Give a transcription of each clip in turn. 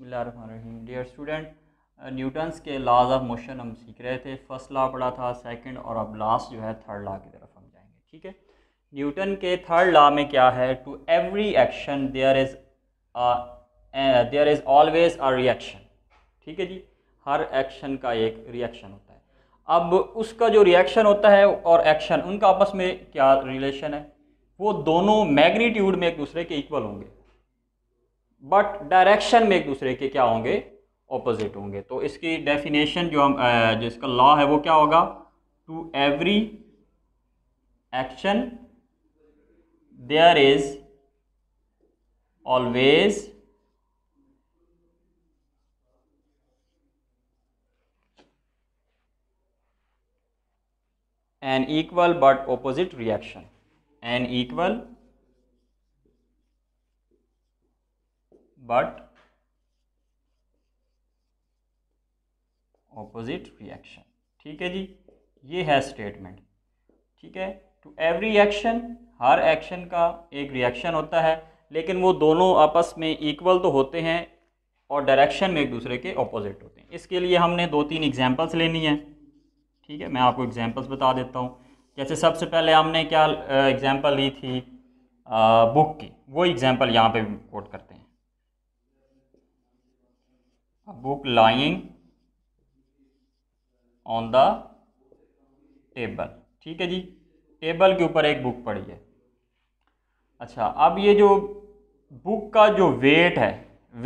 बिसमीम dear student Newton's के laws of motion हम सीख रहे थे फर्स्ट लॉ पढ़ा था सेकंड और अब लास्ट जो है थर्ड लॉ की तरफ हम जाएंगे ठीक है न्यूटन के थर्ड लॉ में क्या है to every action there is there is always a reaction ठीक है जी हर एक्शन का एक रिएक्शन होता है अब उसका जो रिएक्शन होता है और एक्शन उनका आपस में क्या रिलेशन है वो दोनों मैग्नीट्यूड में एक दूसरे के इक्वल होंगे बट डायरेक्शन में एक दूसरे के क्या होंगे ऑपोजिट होंगे तो इसकी डेफिनेशन जो हम जो इसका लॉ है वो क्या होगा to every action there is always an equal but opposite reaction an equal but opposite reaction ठीक है जी ये है स्टेटमेंट ठीक है टू एवरी एक्शन हर एक्शन का एक रिएक्शन होता है लेकिन वो दोनों आपस में इक्वल तो होते हैं और डायरेक्शन में एक दूसरे के opposite होते हैं इसके लिए हमने दो तीन examples लेनी है ठीक है मैं आपको examples बता देता हूँ जैसे सबसे पहले हमने क्या एग्जांपल ली थी आ, बुक की वो एग्जाम्पल यहाँ पे कोट करते हैं a book lying on the table ठीक है जी टेबल के ऊपर एक बुक पड़ी है अच्छा अब ये जो बुक का जो वेट है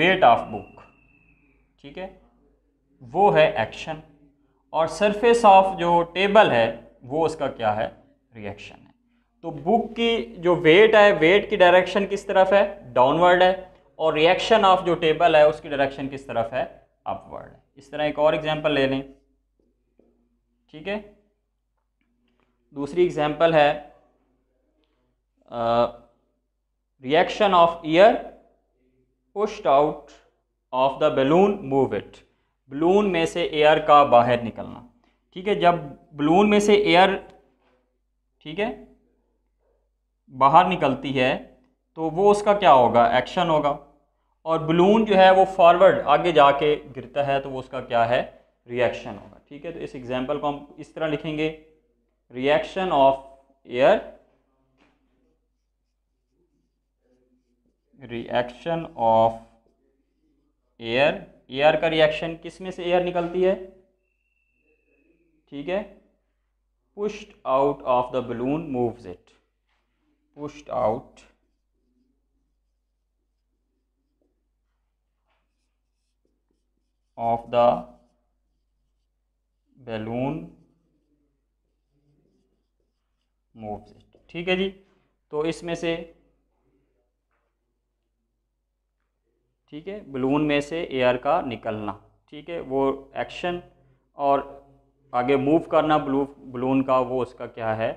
वेट ऑफ बुक ठीक है वो है एक्शन और सरफेस ऑफ जो टेबल है वो उसका क्या है रिएक्शन है तो बुक की जो वेट है वेट की डायरेक्शन किस तरफ है डाउनवर्ड है और रिएक्शन ऑफ जो टेबल है उसकी डायरेक्शन किस तरफ है अपवर्ड इस तरह एक और एग्जाम्पल ले लें ठीक है दूसरी एग्जाम्पल है reaction of air pushed out of the balloon move it balloon में से एयर का बाहर निकलना ठीक है जब बलून में से एयर ठीक है बाहर निकलती है तो वो उसका क्या होगा एक्शन होगा और बलून जो है वो फॉरवर्ड आगे जाके गिरता है तो वो उसका क्या है रिएक्शन होगा ठीक है तो इस एग्जाम्पल को हम इस तरह लिखेंगे reaction of air reaction of air air का रिएक्शन किस में से एयर निकलती है ठीक है pushed out of the balloon moves it pushed out of the balloon moves it ठीक है जी तो इसमें से ठीक है बलून में से एयर का निकलना ठीक है वो एक्शन और आगे मूव करना ब्लू बलून का वो उसका क्या है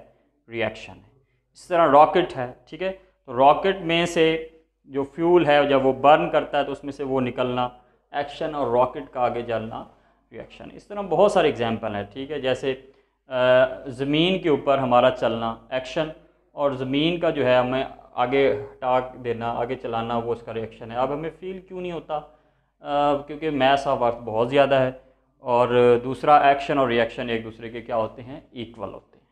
रिएक्शन है इस तरह रॉकेट है ठीक है तो रॉकेट में से जो फ्यूल है जब वो बर्न करता है तो उसमें से वो निकलना एक्शन और रॉकेट का आगे जलना रिएक्शन इस तरह बहुत सारे एग्जाम्पल हैं ठीक है जैसे ज़मीन के ऊपर हमारा चलना एक्शन और ज़मीन का जो है हमें आगे हटा देना आगे चलाना वो उसका रिएक्शन है अब हमें फील क्यों नहीं होता आ, क्योंकि मैथ ऑफ अर्थ बहुत ज़्यादा है और दूसरा एक्शन और रिएक्शन एक दूसरे के क्या होते हैं इक्वल होते हैं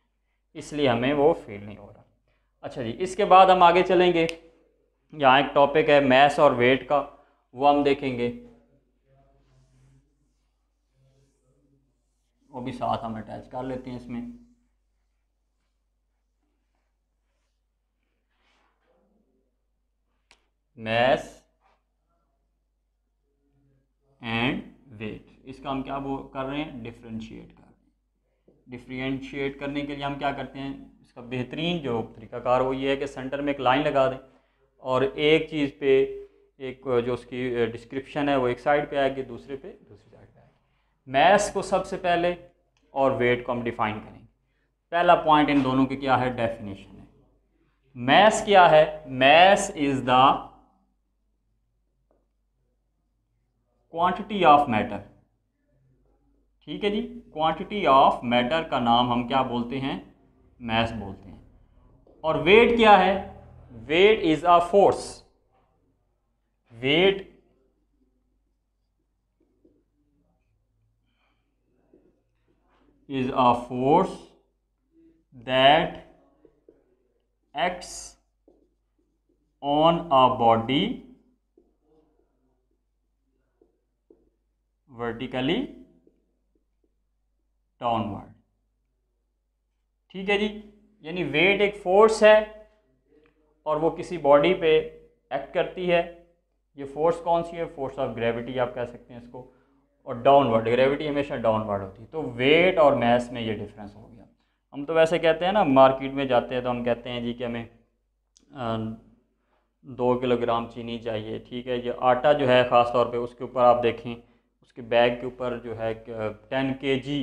इसलिए हमें वो फील नहीं हो रहा अच्छा जी इसके बाद हम आगे चलेंगे यहाँ एक टॉपिक है मैथ और वेट का वो हम देखेंगे भी साथ हम अटैच कर लेते हैं इसमें मैस एंड वेट इसका हम क्या वो कर रहे हैं डिफ्रेंशिएट कर रहे हैं डिफ्रेंशिएट करने के लिए हम क्या करते हैं इसका बेहतरीन जो तरीकाकार वो ये है कि सेंटर में एक लाइन लगा दें और एक चीज़ पे एक जो उसकी डिस्क्रिप्शन uh, है वो एक साइड पे आएगी दूसरे पे दूसरी साइड पे आएगी मैथ्स को सबसे पहले और वेट को हम डिफाइन करेंगे पहला पॉइंट इन दोनों की क्या है डेफिनेशन है मैस क्या है mass is the quantity of matter ठीक है जी क्वांटिटी ऑफ मैटर का नाम हम क्या बोलते हैं मैस बोलते हैं और वेट क्या है weight is a force weight is a force that acts on a body vertically downward ठीक है जी यानी वेट एक फोर्स है और वो किसी बॉडी पे एक्ट करती है ये फोर्स कौन सी है फोर्स ऑफ ग्रेविटी आप कह सकते हैं इसको और डाउनवर्ड ग्रेविटी हमेशा डाउनवर्ड होती है तो वेट और मैस में ये डिफरेंस हो गया हम तो वैसे कहते हैं ना मार्केट में जाते हैं तो हम कहते हैं जी कि हमें दो किलोग्राम चीनी चाहिए ठीक है ये आटा जो है ख़ास तौर पे उसके ऊपर आप देखें उसके बैग के ऊपर जो है टेन के जी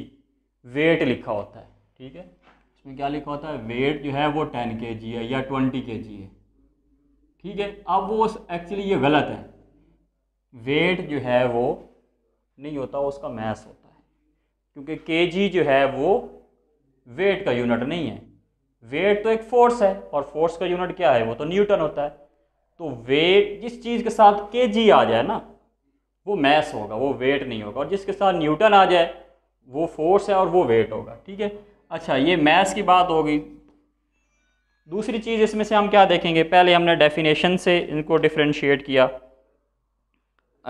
वेट लिखा होता है ठीक है इसमें क्या लिखा होता है वेट जो है वो टेन के जी है या ट्वेंटी के जी है ठीक है अब वो एक्चुअली ये गलत है वेट जो है वो नहीं होता उसका मैस होता है क्योंकि के जो है वो वेट का यूनिट नहीं है वेट तो एक फोर्स है और फोर्स का यूनिट क्या है वो तो न्यूटन होता है तो वेट जिस चीज़ के साथ के आ जाए ना वो मैस होगा वो वेट नहीं होगा और जिसके साथ न्यूटन आ जाए वो फोर्स है और वो वेट होगा ठीक है अच्छा ये मैस की बात होगी दूसरी चीज़ इसमें से हम क्या देखेंगे पहले हमने डेफिनेशन से इनको डिफ्रेंशिएट किया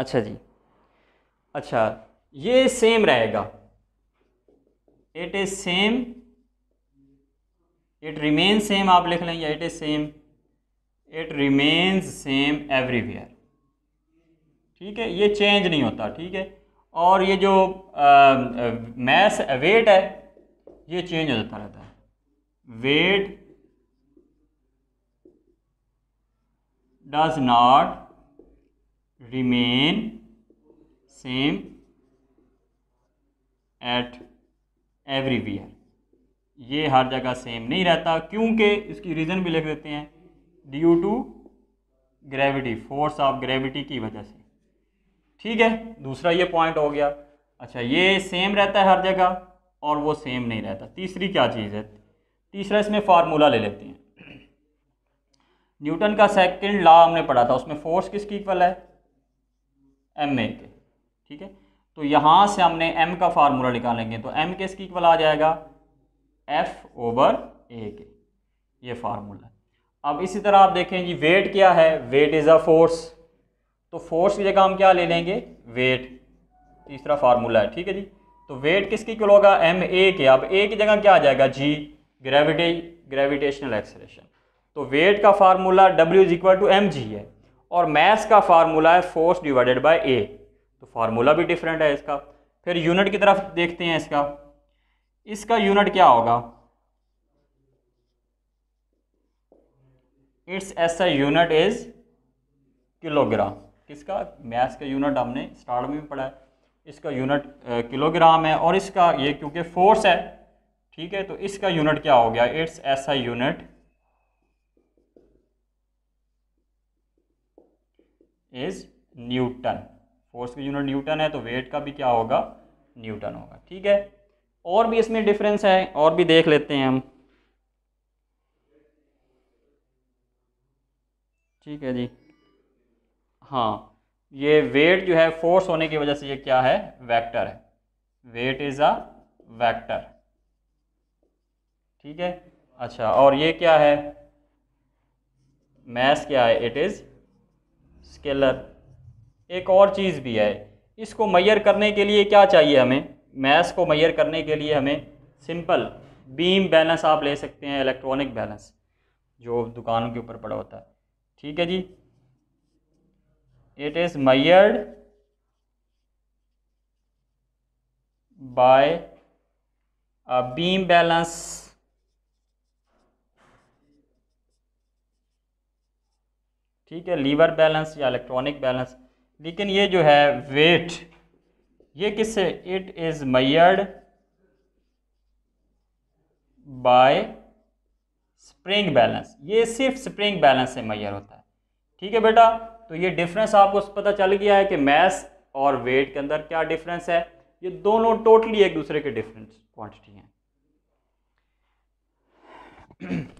अच्छा जी अच्छा ये सेम रहेगा it is same it remains same आप लिख लें या it is same it remains same everywhere ठीक है ये चेंज नहीं होता ठीक है और ये जो मैस वेट है ये चेंज हो जाता रहता है weight does not remain same everywhere ये हर जगह सेम नहीं रहता क्योंकि इसकी रीज़न भी लिख देते हैं due to gravity force of gravity की वजह से ठीक है दूसरा ये पॉइंट हो गया अच्छा ये सेम रहता है हर जगह और वो सेम नहीं रहता तीसरी क्या चीज़ है तीसरा इसमें फार्मूला ले लेते हैं न्यूटन का सेकंड लॉ हमने पढ़ा था उसमें फोर्स किसकी इक्वल है एम ए के ठीक है तो यहाँ से हमने एम का फार्मूला निकालेंगे तो एम किसकी इक्वल आ जाएगा एफ ओवर ए के ये फार्मूला अब इसी तरह आप देखें जी वेट क्या है वेट इज़ अ फोर्स तो फोर्स की जगह हम क्या ले लेंगे वेट तीसरा फार्मूला है ठीक है जी तो वेट किसकी इक्वल होगा एम ए के अब ए की जगह क्या आ जाएगा जी ग्रेविटी ग्रेविटेशनल एक्सलेशन तो वेट का formula W is equal to M G है और मैथ्स का फार्मूला है फोर्स डिवाइडेड बाय ए तो फार्मूला भी डिफरेंट है इसका फिर यूनिट की तरफ देखते हैं इसका इसका यूनिट क्या होगा its S unit is kilogram किसका मैथ का यूनिट हमने स्टार्ट में भी पढ़ा है इसका यूनिट किलोग्राम है और इसका ये क्योंकि फोर्स है ठीक है तो इसका यूनिट क्या हो गया its S unit is Newton force की यूनिट न्यूटन है तो वेट का भी क्या होगा न्यूटन होगा ठीक है और भी इसमें डिफरेंस है और भी देख लेते हैं हम ठीक है जी हाँ ये वेट जो है फोर्स होने की वजह से ये क्या है वेक्टर है वेट इज़ अ वेक्टर ठीक है अच्छा और ये क्या है मैस क्या है इट इज़ स्केलर एक और चीज़ भी है इसको मैयर करने के लिए क्या चाहिए हमें मैथ को मैयर करने के लिए हमें सिंपल बीम बैलेंस आप ले सकते हैं इलेक्ट्रॉनिक बैलेंस जो दुकानों के ऊपर पड़ा होता है ठीक है जी it is measured by a beam ठीक है लीवर बैलेंस या इलेक्ट्रॉनिक बैलेंस लेकिन ये जो है वेट ये किससे it is measured by spring balance ये सिर्फ स्प्रिंग बैलेंस से मैयर होता है ठीक है बेटा तो ये डिफरेंस आपको पता चल गया है कि मैस और वेट के अंदर क्या डिफरेंस है ये दोनों टोटली एक दूसरे के डिफरेंट क्वांटिटी हैं